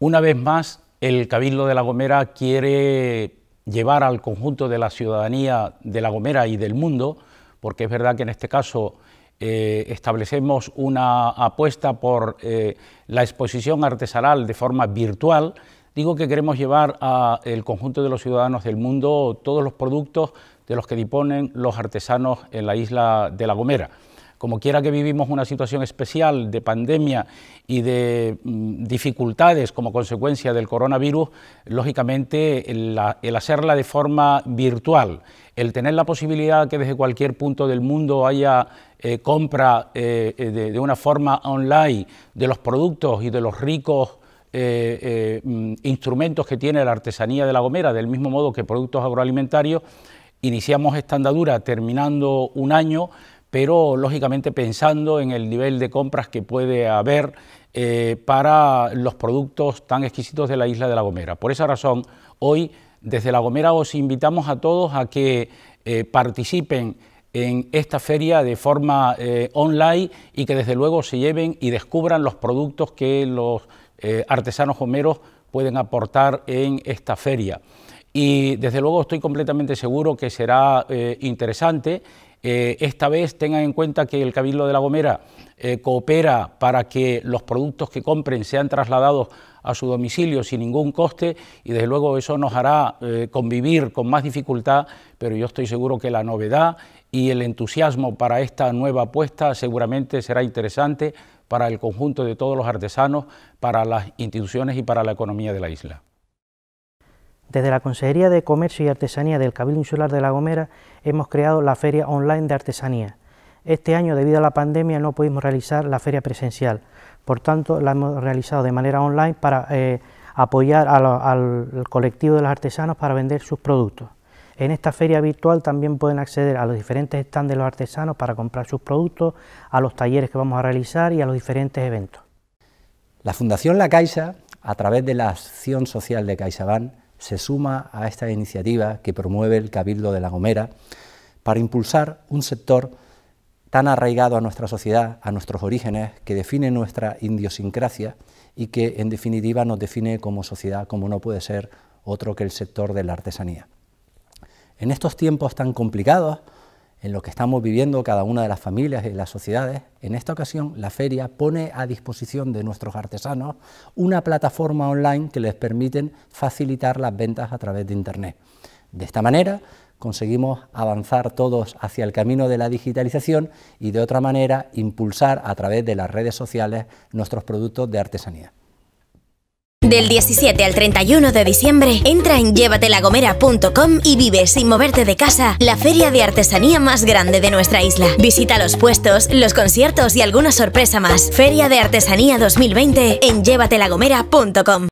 Una vez más, el Cabildo de La Gomera quiere llevar al conjunto de la ciudadanía de La Gomera y del mundo, porque es verdad que en este caso eh, establecemos una apuesta por eh, la exposición artesanal de forma virtual, digo que queremos llevar al conjunto de los ciudadanos del mundo todos los productos de los que disponen los artesanos en la isla de La Gomera como quiera que vivimos una situación especial de pandemia y de mm, dificultades como consecuencia del coronavirus, lógicamente el, hacerla de forma virtual, el tener la posibilidad que desde cualquier punto del mundo haya eh, compra eh, eh, de, una forma online de los productos y de los ricos mm, instrumentos que tiene la artesanía de La Gomera, del mismo modo que productos agroalimentarios, iniciamos esta andadura terminando un año pero lógicamente pensando en el nivel de compras que puede haber eh, para los productos tan exquisitos de la isla de La Gomera. Por esa razón, hoy desde La Gomera os invitamos a todos a que eh, participen en esta feria de forma eh, online y que desde luego se lleven y descubran los productos que los artesanos gomeros pueden aportar en esta feria y desde luego estoy completamente seguro que será eh, interesante. Eh, esta vez tengan en cuenta que el Cabildo de La Gomera eh, coopera para que los productos que compren sean trasladados a su domicilio sin ningún coste y desde luego eso nos hará convivir con más dificultad, pero yo estoy seguro que la novedad y el entusiasmo para esta nueva apuesta seguramente será interesante para el conjunto de todos los artesanos, para las instituciones y para la economía de la isla. Desde la Consejería de Comercio y Artesanía del Cabildo Insular de La Gomera hemos creado la Feria Online de Artesanía. Este año, debido a la pandemia, no pudimos realizar la feria presencial, por tanto, la hemos realizado de manera online para eh, apoyar al colectivo de los artesanos para vender sus productos. En esta feria virtual también pueden acceder a los diferentes stands de los artesanos para comprar sus productos, a los talleres que vamos a realizar y a los diferentes eventos. La Fundación La Caixa, a través de la acción social de CaixaBank, se suma a esta iniciativa que promueve el Cabildo de La Gomera para impulsar un sector tan arraigado a nuestra sociedad, a nuestros orígenes, que define nuestra idiosincrasia y que en definitiva nos define como sociedad, como no puede ser otro que el sector de la artesanía. En estos tiempos tan complicados, en lo que estamos viviendo cada una de las familias y las sociedades, en esta ocasión la feria pone a disposición de nuestros artesanos una plataforma online que les permite facilitar las ventas a través de Internet. De esta manera conseguimos avanzar todos hacia el camino de la digitalización y de otra manera impulsar a través de las redes sociales nuestros productos de artesanía. Del 17 al 31 de diciembre, entra en llévatelagomera.com y vive sin moverte de casa la feria de artesanía más grande de nuestra isla. Visita los puestos, los conciertos y alguna sorpresa más. Feria de Artesanía 2020 en llévatelagomera.com.